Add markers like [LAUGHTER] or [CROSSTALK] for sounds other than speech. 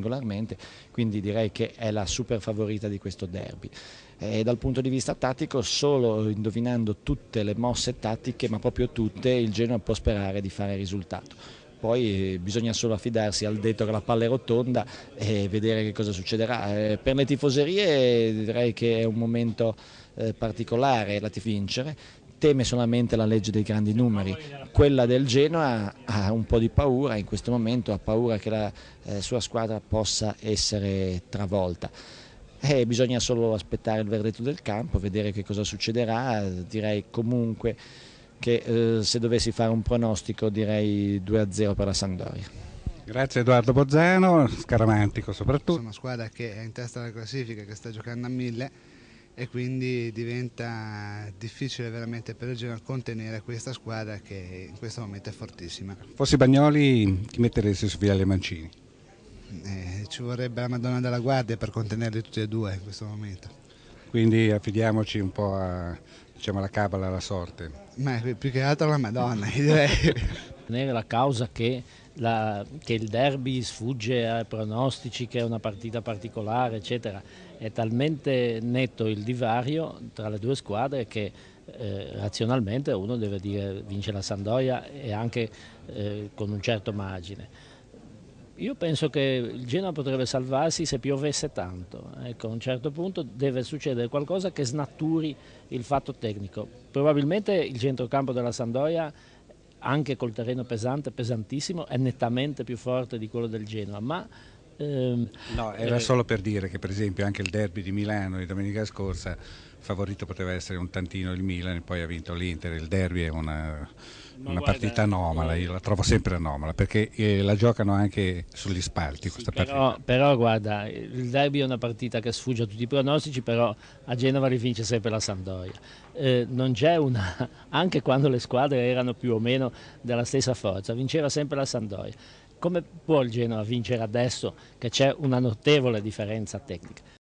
singolarmente, quindi direi che è la super favorita di questo derby. E dal punto di vista tattico, solo indovinando tutte le mosse tattiche, ma proprio tutte, il Genoa può sperare di fare risultato. Poi eh, bisogna solo affidarsi al detto che la palla è rotonda e vedere che cosa succederà. Eh, per le tifoserie direi che è un momento eh, particolare la vincere, teme solamente la legge dei grandi numeri, quella del Genoa ha un po' di paura in questo momento, ha paura che la eh, sua squadra possa essere travolta. Eh, bisogna solo aspettare il verdetto del campo, vedere che cosa succederà, direi comunque che eh, se dovessi fare un pronostico direi 2-0 per la Sandoria. Grazie Edoardo Bozzano, scaramantico soprattutto. È una squadra che è in testa alla classifica, che sta giocando a mille e quindi diventa difficile veramente per il Genoa contenere questa squadra che in questo momento è fortissima. Fossi Bagnoli chi metteresti su Viale Mancini? Eh, ci vorrebbe la Madonna della Guardia per contenerli tutti e due in questo momento. Quindi affidiamoci un po' a, diciamo, alla cabala, alla sorte. Ma più che altro alla Madonna, direi. la causa che la, che il derby sfugge ai pronostici, che è una partita particolare, eccetera. È talmente netto il divario tra le due squadre che eh, razionalmente uno deve dire vince la Sandoia e anche eh, con un certo margine. Io penso che il Genoa potrebbe salvarsi se piovesse tanto. Ecco, a un certo punto deve succedere qualcosa che snaturi il fatto tecnico. Probabilmente il centrocampo della Sandoia anche col terreno pesante, pesantissimo, è nettamente più forte di quello del Genoa, ma ehm, No, era eh, solo per dire che per esempio anche il derby di Milano di domenica scorsa favorito poteva essere un tantino il Milan e poi ha vinto l'Inter, il derby è una, una partita anomala, eh, io la trovo sempre anomala perché eh, la giocano anche sugli spalti sì, però, però, guarda, il derby è una partita che sfugge a tutti i pronostici, però a Genova rivince sempre la Sampdoria. Eh, non c'è una, [LAUGHS] anche quando le squadre erano più o meno della stessa forza, vinceva sempre la Sampdoria. Come può il Genova vincere adesso che c'è una notevole differenza tecnica?